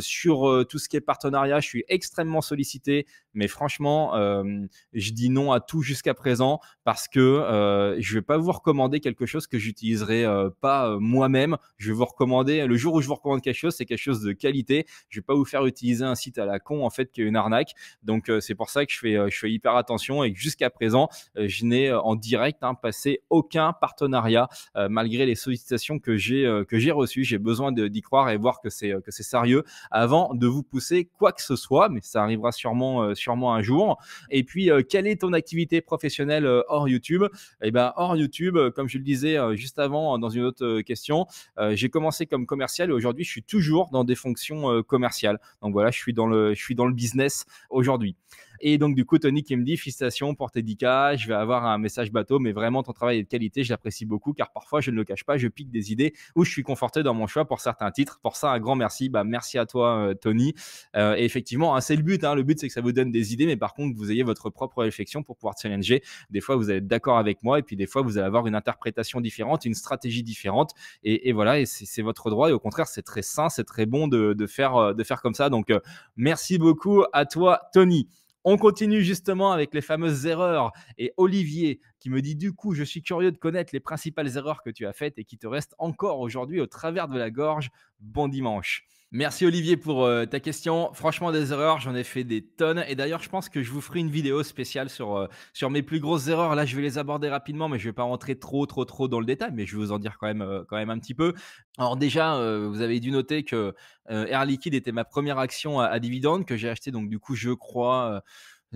sur tout ce qui est partenariat, je suis extrêmement sollicité. Mais franchement, euh, je dis non à tout jusqu'à présent parce que je euh, je vais pas vous recommander quelque chose que j'utiliserai n'utiliserai euh, pas moi-même. Je vais vous recommander le jour où je vous recommande quelque chose, c'est quelque chose de qualité. Je vais pas vous faire utiliser un site à la con en fait qui est une arnaque. Donc c'est pour ça que je fais, je fais hyper attention et que jusqu'à présent, je n'ai en direct hein, passé aucun partenariat malgré les sollicitations que j'ai que j'ai reçues. J'ai besoin d'y croire et voir que c'est que c'est sérieux avant de vous pousser quoi que ce soit. Mais ça arrivera sûrement sûrement un jour. Et puis, euh, quelle est ton activité professionnelle euh, hors YouTube Eh ben, hors YouTube, euh, comme je le disais juste avant dans une autre question, j'ai commencé comme commercial et aujourd'hui, je suis toujours dans des fonctions commerciales. Donc voilà, je suis dans le, je suis dans le business aujourd'hui. Et donc, du coup, Tony qui me dit Félicitations pour tes 10K, je vais avoir un message bateau, mais vraiment, ton travail est de qualité, je l'apprécie beaucoup car parfois, je ne le cache pas, je pique des idées ou je suis conforté dans mon choix pour certains titres. Pour ça, un grand merci. Bah, merci à toi, euh, Tony. Euh, et effectivement, hein, c'est le but. Hein. Le but, c'est que ça vous donne des idées, mais par contre, vous ayez votre propre réflexion pour pouvoir challenger. Des fois, vous allez être d'accord avec moi et puis des fois, vous allez avoir une interprétation différente, une stratégie différente. Et, voilà, et c'est votre droit. Et au contraire, c'est très sain, c'est très bon de, de, faire, euh, de faire comme ça. Donc, merci beaucoup à toi, Tony. On continue justement avec les fameuses erreurs. Et Olivier qui me dit du coup, je suis curieux de connaître les principales erreurs que tu as faites et qui te restent encore aujourd'hui au travers de la gorge. Bon dimanche. Merci Olivier pour euh, ta question. Franchement, des erreurs, j'en ai fait des tonnes. Et d'ailleurs, je pense que je vous ferai une vidéo spéciale sur, euh, sur mes plus grosses erreurs. Là, je vais les aborder rapidement, mais je ne vais pas rentrer trop, trop, trop dans le détail. Mais je vais vous en dire quand même, euh, quand même un petit peu. Alors déjà, vous avez dû noter que Air Liquide était ma première action à, à dividende que j'ai acheté. Donc du coup, je crois...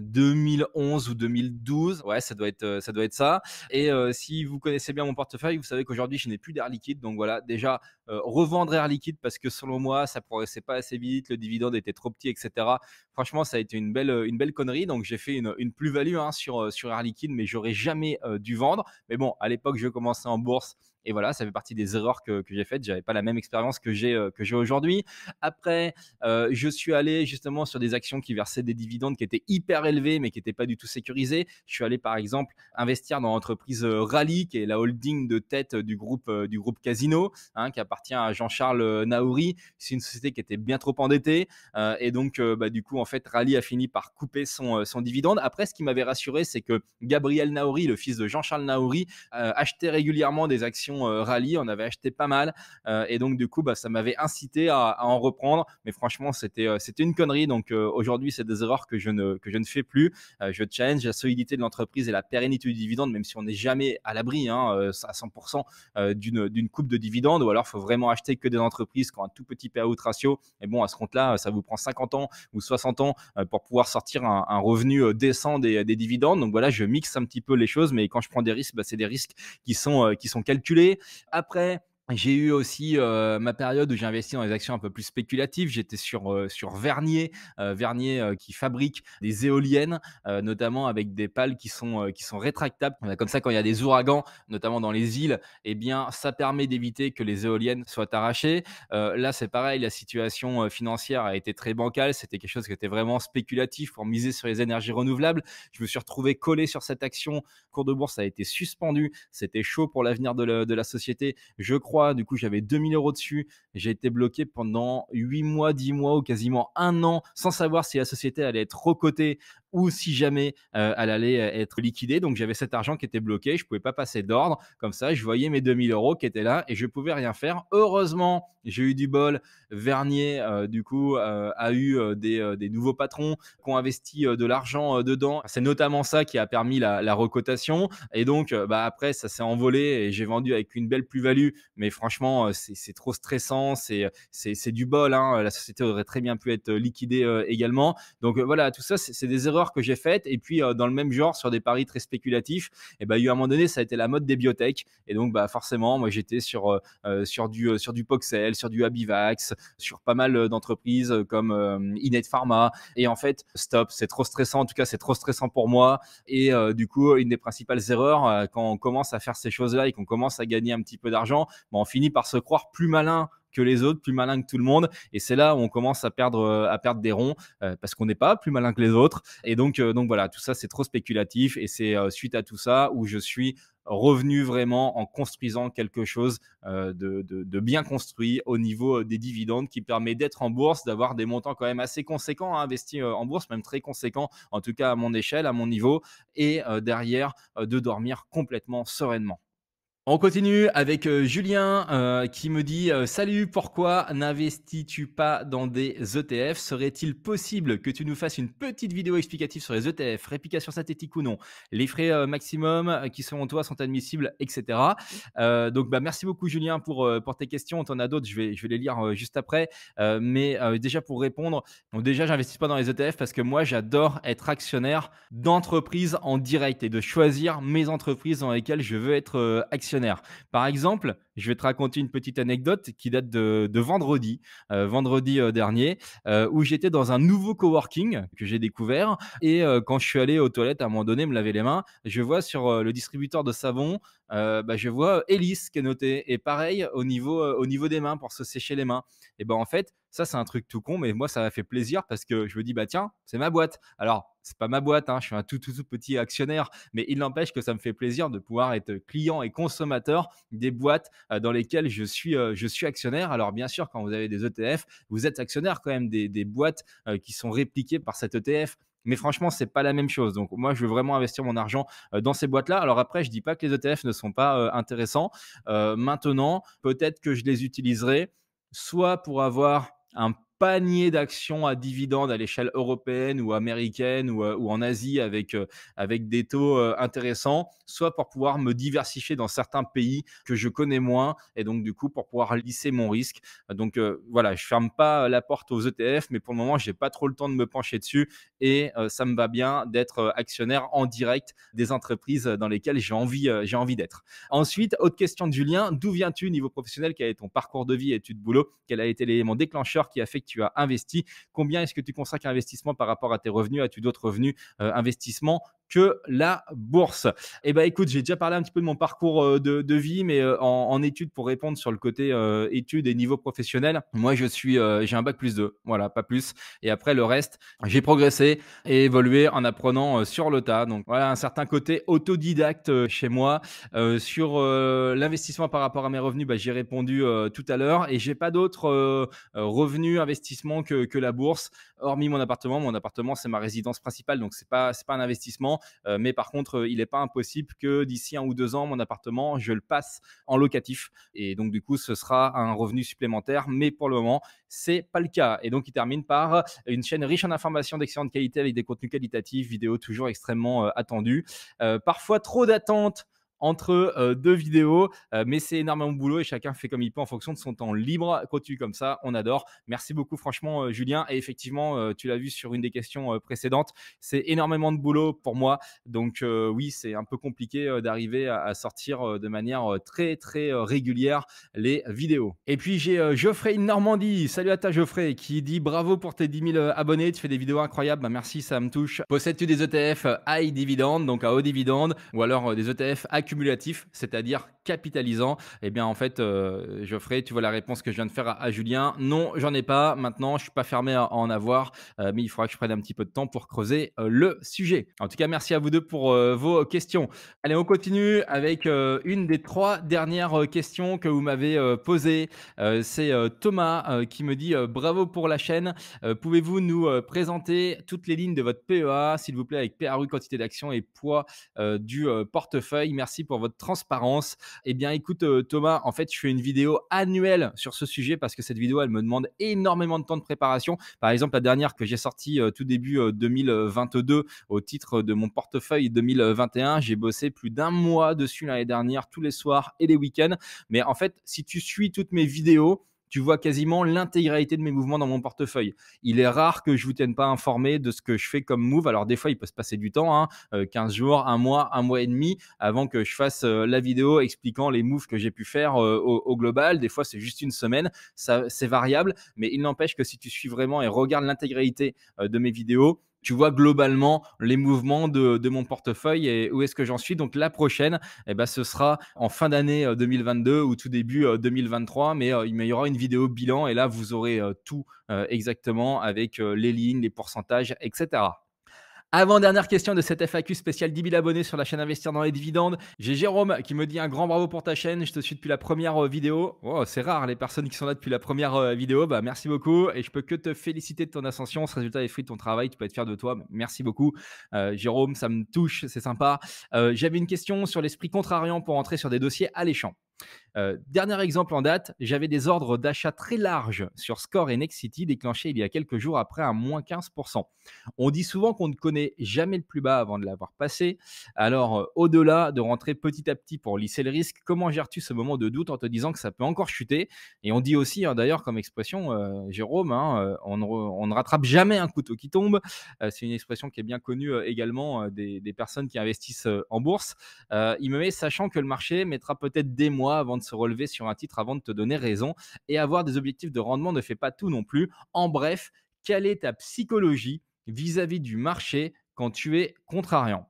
2011 ou 2012. Ouais, ça doit être euh, ça. Doit être ça. Et euh, si vous connaissez bien mon portefeuille, vous savez qu'aujourd'hui, je n'ai plus d'Air Liquide. Donc voilà, déjà, euh, revendre Air Liquide parce que selon moi, ça ne progressait pas assez vite, le dividende était trop petit, etc. Franchement, ça a été une belle, une belle connerie. Donc j'ai fait une, plus-value hein, sur, sur Air Liquide, mais j'aurais jamais dû vendre. Mais bon, à l'époque, je commençais en bourse et voilà, ça fait partie des erreurs que, que j'ai faites. J'avais pas la même expérience que j'ai euh, que j'ai aujourd'hui. Après, euh, je suis allé justement sur des actions qui versaient des dividendes qui étaient hyper élevés, mais qui n'étaient pas du tout sécurisés. Je suis allé par exemple investir dans l'entreprise euh, Rally, qui est la holding de tête du groupe du groupe Casino, hein, qui appartient à Jean-Charles Naouri. C'est une société qui était bien trop endettée, et donc bah, du coup en fait Rally a fini par couper son son dividende. Après, ce qui m'avait rassuré, c'est que Gabriel Naouri, le fils de Jean-Charles Naouri, achetait régulièrement des actions euh, rallye, on avait acheté pas mal euh, et donc du coup bah, ça m'avait incité à, en reprendre, mais franchement c'était euh, une connerie donc aujourd'hui c'est des erreurs que je ne fais plus. je challenge la solidité de l'entreprise et la pérennité du dividende même si on n'est jamais à l'abri hein, à 100% d'une coupe de dividende ou alors il faut vraiment acheter que des entreprises qui ont un tout petit payout ratio et bon à ce compte là ça vous prend 50 ans ou 60 ans pour pouvoir sortir un, revenu décent des, dividendes. Donc voilà, je mixe un petit peu les choses, mais quand je prends des risques, bah, c'est des risques qui sont calculés après j'ai eu aussi ma période où j'ai investi dans des actions un peu plus spéculatives. J'étais sur sur Vernier, Vernier qui fabrique des éoliennes, notamment avec des pales qui sont qui sont rétractables. Comme ça, quand il y a des ouragans, notamment dans les îles, eh bien, ça permet d'éviter que les éoliennes soient arrachées. là, c'est pareil. La situation financière a été très bancale. C'était quelque chose qui était vraiment spéculatif pour miser sur les énergies renouvelables. Je me suis retrouvé collé sur cette action. cours de bourse a été suspendu. C'était chaud pour l'avenir de la société. Je crois du coup, j'avais 2000 euros dessus. J'ai été bloqué pendant 8 mois, 10 mois ou quasiment un an sans savoir si la société allait être recotée ou si jamais elle allait être liquidée. Donc j'avais cet argent qui était bloqué, je ne pouvais pas passer d'ordre. Comme ça, je voyais mes 2000 euros qui étaient là et je pouvais rien faire. Heureusement, j'ai eu du bol. Vernier, du coup, a eu des, nouveaux patrons qui ont investi de l'argent dedans. C'est notamment ça qui a permis la, recotation. Et donc, bah, après, ça s'est envolé et j'ai vendu avec une belle plus-value. Mais franchement, c'est trop stressant, c'est du bol. Hein. La société aurait très bien pu être liquidée également. Donc voilà, tout ça, c'est des erreurs que j'ai faites. Et puis, euh, dans le même genre, sur des paris très spéculatifs, et eh ben il y a un moment donné, ça a été la mode des biotech. Et donc, bah, forcément, moi, j'étais sur, euh, euh, sur, du, sur du Poxel, sur du Abivax, sur pas mal d'entreprises comme Inet Pharma. Et en fait, stop, c'est trop stressant. En tout cas, c'est trop stressant pour moi. Et du coup, une des principales erreurs, quand on commence à faire ces choses-là et qu'on commence à gagner un petit peu d'argent, bah, on finit par se croire plus malin que les autres, plus malin que tout le monde. Et c'est là où on commence à perdre, euh, à perdre des ronds euh, parce qu'on n'est pas plus malin que les autres. Et donc, euh, donc voilà, tout ça, c'est trop spéculatif. Et c'est suite à tout ça où je suis revenu vraiment en construisant quelque chose de, de, bien construit au niveau des dividendes qui permet d'être en bourse, d'avoir des montants quand même assez conséquents à hein, investir en bourse, même très conséquents, en tout cas à mon échelle, à mon niveau, et derrière de dormir complètement sereinement. On continue avec euh, Julien euh, qui me dit euh, Salut, pourquoi n'investis-tu pas dans des ETF Serait-il possible que tu nous fasses une petite vidéo explicative sur les ETF, réplication synthétique ou non, les frais maximum qui sont en toi sont admissibles, etc. donc, bah, merci beaucoup Julien pour, pour tes questions. On en a d'autres, je vais, je vais les lire juste après. mais déjà pour répondre, donc déjà, j'investis pas dans les ETF parce que moi, j'adore être actionnaire d'entreprise en direct et de choisir mes entreprises dans lesquelles je veux être actionnaire par exemple, je vais te raconter une petite anecdote qui date de, vendredi, euh, vendredi euh, dernier, euh, où j'étais dans un nouveau coworking que j'ai découvert. Et quand je suis allé aux toilettes, à un moment donné, me laver les mains, je vois sur le distributeur de savon, bah, je vois Elise qui est notée. Et pareil au niveau, au niveau des mains pour se sécher les mains. Et ben en fait, ça, c'est un truc tout con, mais moi, ça m'a fait plaisir parce que je me dis, bah tiens, c'est ma boîte. Alors, c'est pas ma boîte, hein, je suis un tout, tout, tout petit actionnaire, mais il n'empêche que ça me fait plaisir de pouvoir être client et consommateur des boîtes euh, dans lesquelles je suis, euh, je suis actionnaire. Alors, bien sûr, quand vous avez des ETF, vous êtes actionnaire quand même des, des boîtes euh, qui sont répliquées par cet ETF. Mais franchement, c'est pas la même chose. Donc moi, je veux vraiment investir mon argent dans ces boîtes-là. Alors après, je dis pas que les ETF ne sont pas intéressants. maintenant, peut-être que je les utiliserai soit pour avoir um, panier d'actions à dividendes à l'échelle européenne ou américaine ou, euh, en Asie avec, euh, avec des taux euh, intéressants, soit pour pouvoir me diversifier dans certains pays que je connais moins et donc du coup pour pouvoir lisser mon risque. Donc voilà, je ferme pas la porte aux ETF, mais pour le moment, j'ai pas trop le temps de me pencher dessus et ça me va bien d'être actionnaire en direct des entreprises dans lesquelles j'ai envie, j'ai envie d'être. Ensuite, autre question de Julien, d'où viens-tu niveau professionnel Quel est ton parcours de vie, et de boulot Quel a été l'élément déclencheur qui a fait tu as investi. Combien est-ce que tu consacres à investissement par rapport à tes revenus As-tu d'autres revenus euh, investissement que la bourse. et eh ben, écoute, j'ai déjà parlé un petit peu de mon parcours euh, de, vie, mais euh, en, études pour répondre sur le côté euh, études et niveau professionnel. Moi, je suis, j'ai un bac plus 2, voilà, pas plus. Et après le reste, j'ai progressé et évolué en apprenant sur le tas. Donc voilà, un certain côté autodidacte chez moi. sur l'investissement par rapport à mes revenus, bah, j'ai répondu tout à l'heure et j'ai pas d'autres revenus investissements que, que la bourse, hormis mon appartement. Mon appartement, c'est ma résidence principale, donc c'est pas c'est pas un investissement. Euh, mais par contre, euh, il n'est pas impossible que d'ici un ou deux ans, mon appartement, je le passe en locatif. Et donc, du coup, ce sera un revenu supplémentaire. Mais pour le moment, c'est pas le cas. Et donc, il termine par une chaîne riche en informations d'excellente qualité avec des contenus qualitatifs, vidéos toujours extrêmement euh, attendues. parfois trop d'attentes entre euh, deux vidéos. Euh, mais c'est énormément de boulot et chacun fait comme il peut en fonction de son temps libre. es comme ça, on adore. Merci beaucoup, franchement, euh, Julien. Et effectivement, tu l'as vu sur une des questions précédentes, c'est énormément de boulot pour moi. Donc oui, c'est un peu compliqué d'arriver à, sortir de manière très, très régulière les vidéos. Et puis j'ai Geoffrey Normandie. Salut à toi, Geoffrey, qui dit bravo pour tes 10 000 abonnés. Tu fais des vidéos incroyables. Bah, merci, ça me touche. Possèdes-tu des ETF high dividende, donc à haut dividende, ou alors des ETF à cumulatif, c'est-à-dire capitalisant. Eh bien, en fait, euh, Geoffrey, tu vois la réponse que je viens de faire à, Julien. Non, j'en ai pas. Maintenant, je suis pas fermé à, en avoir, euh, mais il faudra que je prenne un petit peu de temps pour creuser euh, le sujet. En tout cas, merci à vous deux pour vos questions. Allez, on continue avec une des trois dernières questions que vous m'avez posées. C'est Thomas qui me dit bravo pour la chaîne. Pouvez-vous nous présenter toutes les lignes de votre PEA, s'il vous plaît, avec PRU, e quantité d'action et poids du portefeuille Merci pour votre transparence. Eh bien, écoute, euh, Thomas, en fait, je fais une vidéo annuelle sur ce sujet parce que cette vidéo, elle me demande énormément de temps de préparation. Par exemple, la dernière que j'ai sortie euh, tout début 2022 euh, au titre de mon portefeuille 2021, j'ai bossé plus d'un mois dessus l'année dernière, tous les soirs et les week-ends. Mais en fait, si tu suis toutes mes vidéos, tu vois quasiment l'intégralité de mes mouvements dans mon portefeuille. Il est rare que je vous tienne pas informé de ce que je fais comme move. Alors des fois, il peut se passer du temps, 15 hein, euh, jours, un mois, un mois et demi, avant que je fasse euh, la vidéo expliquant les moves que j'ai pu faire euh, au, global. Des fois, c'est juste une semaine, ça c'est variable, mais il n'empêche que si tu suis vraiment et regardes l'intégralité de mes vidéos, tu vois globalement les mouvements de, mon portefeuille et où est-ce que j'en suis. Donc la prochaine, eh ben, ce sera en fin d'année 2022 euh, ou tout début 2023, euh, mais euh, il y aura une vidéo bilan et là, vous aurez tout exactement avec les lignes, les pourcentages, etc. Avant-dernière question de cette FAQ spéciale 10 000 abonnés sur la chaîne Investir dans les dividendes. J'ai Jérôme qui me dit un grand bravo pour ta chaîne. Je te suis depuis la première euh, vidéo. Oh, c'est rare les personnes qui sont là depuis la première euh, vidéo. Bah, merci beaucoup et je peux que te féliciter de ton ascension. Ce résultat est fruit de ton travail. Tu peux être fier de toi. Merci beaucoup. Euh, Jérôme, ça me touche. C'est sympa. J'avais une question sur l'esprit contrariant pour entrer sur des dossiers alléchants. Euh, dernier exemple en date, j'avais des ordres d'achat très larges sur Score et Next City déclenchés il y a quelques jours après un moins 15%. On dit souvent qu'on ne connaît jamais le plus bas avant de l'avoir passé. Alors, euh, au-delà de rentrer petit à petit pour lisser le risque, comment gères-tu ce moment de doute en te disant que ça peut encore chuter Et on dit aussi, hein, d'ailleurs, comme expression, euh, Jérôme, hein, on, ne rattrape jamais un couteau qui tombe. C'est une expression qui est bien connue également des, des, personnes qui investissent en bourse. il me met sachant que le marché mettra peut-être des mois avant de se relever sur un titre, avant de te donner raison. Et avoir des objectifs de rendement ne fait pas tout non plus. En bref, quelle est ta psychologie vis-à-vis du marché quand tu es contrariant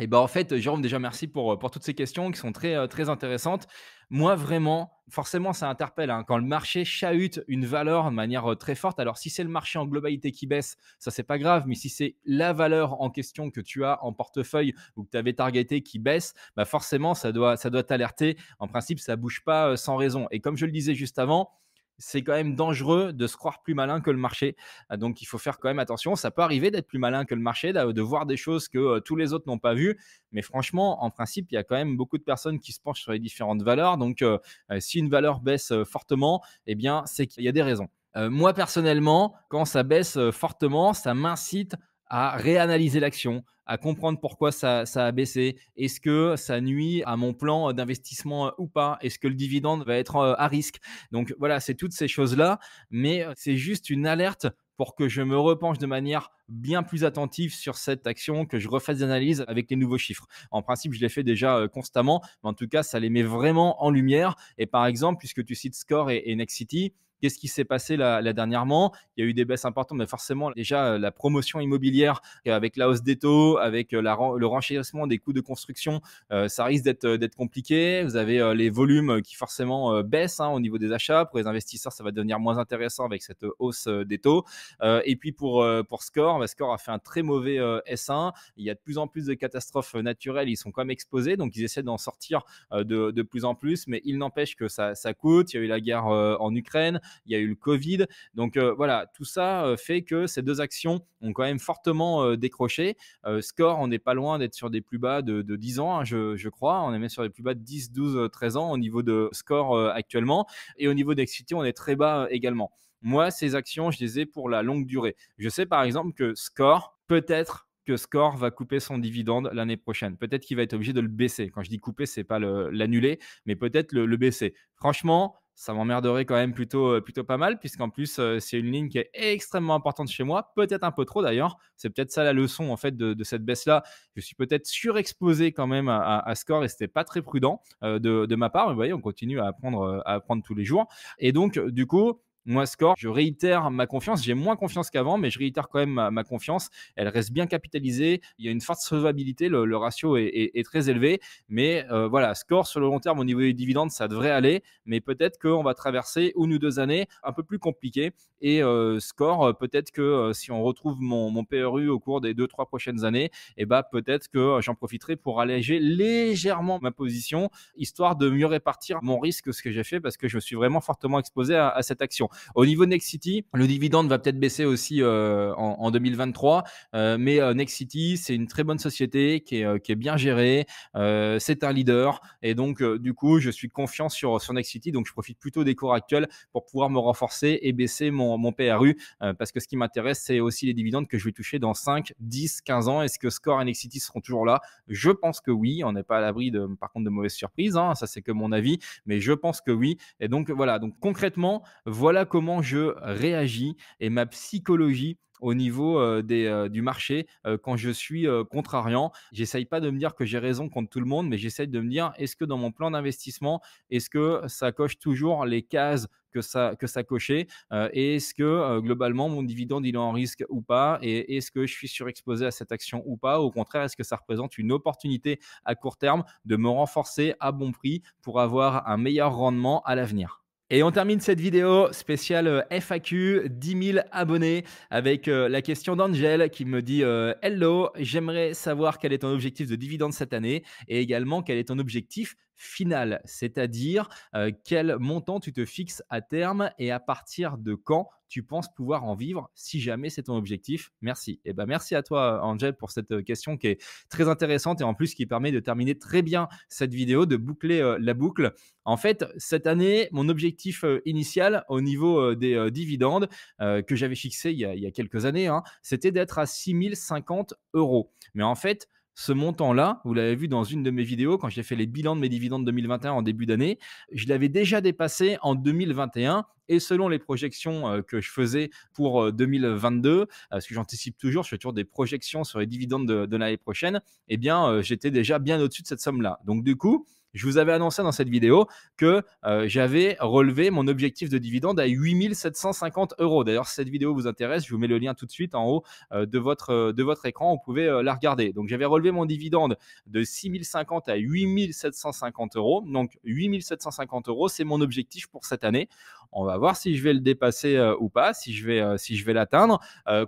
et eh ben en fait, Jérôme, déjà merci pour, euh, pour toutes ces questions qui sont très, euh, très intéressantes moi vraiment, forcément, ça interpelle. Hein. Quand le marché chahute une valeur de manière très forte, alors si c'est le marché en globalité qui baisse, ça c'est pas grave, mais si c'est la valeur en question que tu as en portefeuille ou que tu avais targeté qui baisse, bah forcément, ça doit, ça doit t'alerter. En principe, ça bouge pas sans raison. Et comme je le disais juste avant, c'est quand même dangereux de se croire plus malin que le marché. Ah, donc il faut faire quand même attention. Ça peut arriver d'être plus malin que le marché, de voir des choses que euh, tous les autres n'ont pas vues. Mais franchement, en principe, il y a quand même beaucoup de personnes qui se penchent sur les différentes valeurs. Donc euh, euh, si une valeur baisse fortement, eh bien c'est qu'il y a des raisons. moi personnellement, quand ça baisse fortement, ça m'incite à réanalyser l'action, à comprendre pourquoi ça, a baissé. Est-ce que ça nuit à mon plan d'investissement euh, ou pas Est-ce que le dividende va être euh, à risque Donc voilà, c'est toutes ces choses-là, mais euh, c'est juste une alerte pour que je me repenche de manière bien plus attentive sur cette action, que je refasse des analyses avec les nouveaux chiffres. En principe, je l'ai fait déjà constamment, mais en tout cas, ça les met vraiment en lumière. Et par exemple, puisque tu cites Score et, et Next City, Qu'est-ce qui s'est passé là, dernièrement Il y a eu des baisses importantes, mais forcément, déjà, euh, la promotion immobilière euh, avec la hausse des taux, avec euh, le renchérissement des coûts de construction, ça risque d'être compliqué. Vous avez les volumes qui forcément baissent hein, au niveau des achats. Pour les investisseurs, ça va devenir moins intéressant avec cette hausse des taux. et puis pour, Score, Score bah, a fait un très mauvais S1. Il y a de plus en plus de catastrophes naturelles. Ils sont quand même exposés, donc ils essaient d'en sortir de, plus en plus. Mais il n'empêche que ça coûte. Il y a eu la guerre en Ukraine il y a eu le Covid. Donc euh, voilà, tout ça euh, fait que ces deux actions ont quand même fortement euh, décroché. score, on n'est pas loin d'être sur des plus bas de, de 10 ans, hein, je, crois. On est même sur des plus bas de 10, 12, 13 ans au niveau de score actuellement. Et au niveau d'Excité, on est très bas également. Moi, ces actions, je les ai pour la longue durée. Je sais par exemple que score, peut-être que Score va couper son dividende l'année prochaine. Peut-être qu'il va être obligé de le baisser. Quand je dis couper, c'est pas l'annuler, mais peut-être le, baisser. Franchement, ça m'emmerderait quand même plutôt, euh, plutôt pas mal, puisqu'en plus, euh, c'est une ligne qui est extrêmement importante chez moi, peut-être un peu trop d'ailleurs. C'est peut-être ça la leçon en fait de, cette baisse-là. Je suis peut-être surexposé quand même à, score et c'était pas très prudent euh, de, ma part. Mais vous voyez, on continue à apprendre, à apprendre tous les jours. Et donc, du coup, moi, score, je réitère ma confiance. J'ai moins confiance qu'avant, mais je réitère quand même ma, confiance. Elle reste bien capitalisée. Il y a une forte solvabilité. Le, ratio est, très élevé. Mais euh, voilà, score sur le long terme au niveau des dividendes, ça devrait aller. Mais peut-être qu'on va traverser une ou deux années un peu plus compliquées. Et euh, score, euh, peut-être que si on retrouve mon, mon, PRU au cours des deux, trois prochaines années, et eh ben, peut-être que j'en profiterai pour alléger légèrement ma position, histoire de mieux répartir mon risque, ce que j'ai fait, parce que je suis vraiment fortement exposé à cette action. Au niveau de Next City, le dividende va peut-être baisser aussi euh, en, 2023, euh, mais euh, Next City, c'est une très bonne société qui est, bien gérée, c'est un leader, et donc du coup, je suis confiant sur, sur Next City, donc je profite plutôt des cours actuels pour pouvoir me renforcer et baisser mon, mon PRU, parce que ce qui m'intéresse, c'est aussi les dividendes que je vais toucher dans 5, 10, 15 ans. Est-ce que Score et Next City seront toujours là Je pense que oui, on n'est pas à l'abri de, par contre de mauvaises surprises, hein. ça c'est que mon avis, mais je pense que oui, et donc voilà, donc concrètement, voilà comment je réagis et ma psychologie au niveau euh, des, euh, du marché euh, quand je suis contrariant. J'essaye pas de me dire que j'ai raison contre tout le monde, mais j'essaye de me dire est-ce que dans mon plan d'investissement, est-ce que ça coche toujours les cases que ça, que ça cochait Et est-ce que globalement mon dividende il est en risque ou pas Et est-ce que je suis surexposé à cette action ou pas Au contraire, est-ce que ça représente une opportunité à court terme de me renforcer à bon prix pour avoir un meilleur rendement à l'avenir et on termine cette vidéo spéciale FAQ 10 000 abonnés avec euh, la question d'Angel qui me dit euh, Hello, j'aimerais savoir quel est ton objectif de dividende cette année et également quel est ton objectif final, c'est-à-dire euh, quel montant tu te fixes à terme et à partir de quand tu penses pouvoir en vivre si jamais c'est ton objectif Merci. Et eh ben merci à toi euh, Angel pour cette euh, question qui est très intéressante et en plus qui permet de terminer très bien cette vidéo, de boucler la boucle. En fait, cette année, mon objectif initial au niveau des dividendes que j'avais fixé il y, a, quelques années, hein, c'était d'être à 6050 euros. Mais en fait, ce montant-là, vous l'avez vu dans une de mes vidéos, quand j'ai fait les bilans de mes dividendes 2021 en début d'année, je l'avais déjà dépassé en 2021 et selon les projections euh, que je faisais pour 2022, euh, euh, ce que j'anticipe toujours, je fais toujours des projections sur les dividendes de, l'année prochaine, eh bien, j'étais déjà bien au-dessus de cette somme-là. Donc, du coup, je vous avais annoncé dans cette vidéo que euh, j'avais relevé mon objectif de dividende à 8 750 euros. D'ailleurs, si cette vidéo vous intéresse, je vous mets le lien tout de suite en haut euh, de, votre, euh, de votre écran. Vous pouvez la regarder. Donc, j'avais relevé mon dividende de 6 6050 à 8 750 euros. Donc, 750 euros, c'est mon objectif pour cette année. On va voir si je vais le dépasser ou pas, si je vais, si je vais l'atteindre.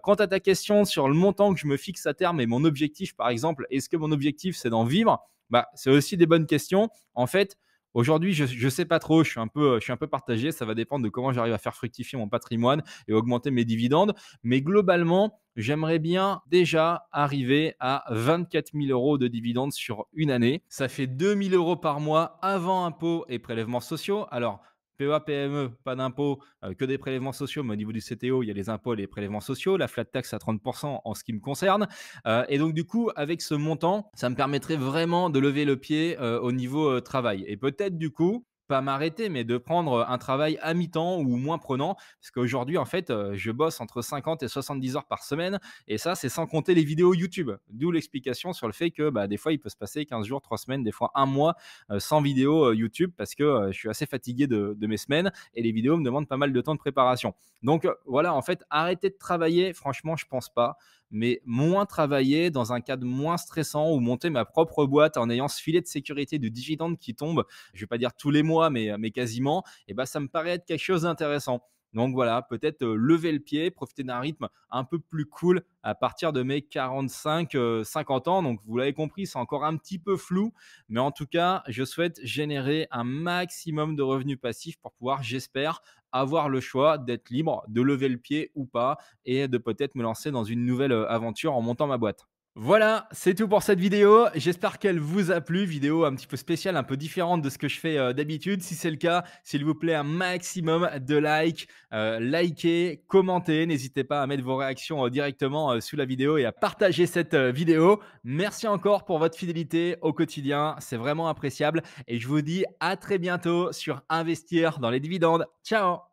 quant à ta question sur le montant que je me fixe à terme et mon objectif, par exemple, est-ce que mon objectif, c'est d'en vivre bah, c'est aussi des bonnes questions. En fait, Aujourd'hui, je ne sais pas trop, je suis, un peu, je suis un peu partagé, ça va dépendre de comment j'arrive à faire fructifier mon patrimoine et augmenter mes dividendes. Mais globalement, j'aimerais bien déjà arriver à 24 000 euros de dividendes sur une année. Ça fait 2 000 euros par mois avant impôts et prélèvements sociaux. Alors, PEA, PME, pas d'impôts, euh, que des prélèvements sociaux, mais au niveau du CTO, il y a les impôts et les prélèvements sociaux, la flat tax à 30% en ce qui me concerne. Euh, et donc, du coup, avec ce montant, ça me permettrait vraiment de lever le pied euh, au niveau travail. Et peut-être, du coup, pas m'arrêter, mais de prendre un travail à mi-temps ou moins prenant, parce qu'aujourd'hui, en fait, je bosse entre 50 et 70 heures par semaine, et ça, c'est sans compter les vidéos YouTube. D'où l'explication sur le fait que bah, des fois, il peut se passer 15 jours, 3 semaines, des fois un mois sans vidéo YouTube, parce que je suis assez fatigué de, de, mes semaines, et les vidéos me demandent pas mal de temps de préparation. Donc voilà, en fait, arrêter de travailler, franchement, je pense pas mais moins travailler dans un cadre moins stressant ou monter ma propre boîte en ayant ce filet de sécurité de dividendes qui tombe, je vais pas dire tous les mois, mais, mais quasiment, et eh ben, ça me paraît être quelque chose d'intéressant. Donc voilà, peut-être euh, lever le pied, profiter d'un rythme un peu plus cool à partir de mes 45-50 euh, ans. Donc vous l'avez compris, c'est encore un petit peu flou, mais en tout cas, je souhaite générer un maximum de revenus passifs pour pouvoir, j'espère, avoir le choix d'être libre, de lever le pied ou pas, et de peut-être me lancer dans une nouvelle euh, aventure en montant ma boîte. Voilà, c'est tout pour cette vidéo. J'espère qu'elle vous a plu. Vidéo un petit peu spéciale, un peu différente de ce que je fais euh, d'habitude. Si c'est le cas, s'il vous plaît, un maximum de likes, euh, likez, commentez. N'hésitez pas à mettre vos réactions euh, directement sous la vidéo et à partager cette vidéo. Merci encore pour votre fidélité au quotidien. C'est vraiment appréciable. Et je vous dis à très bientôt sur Investir dans les dividendes. Ciao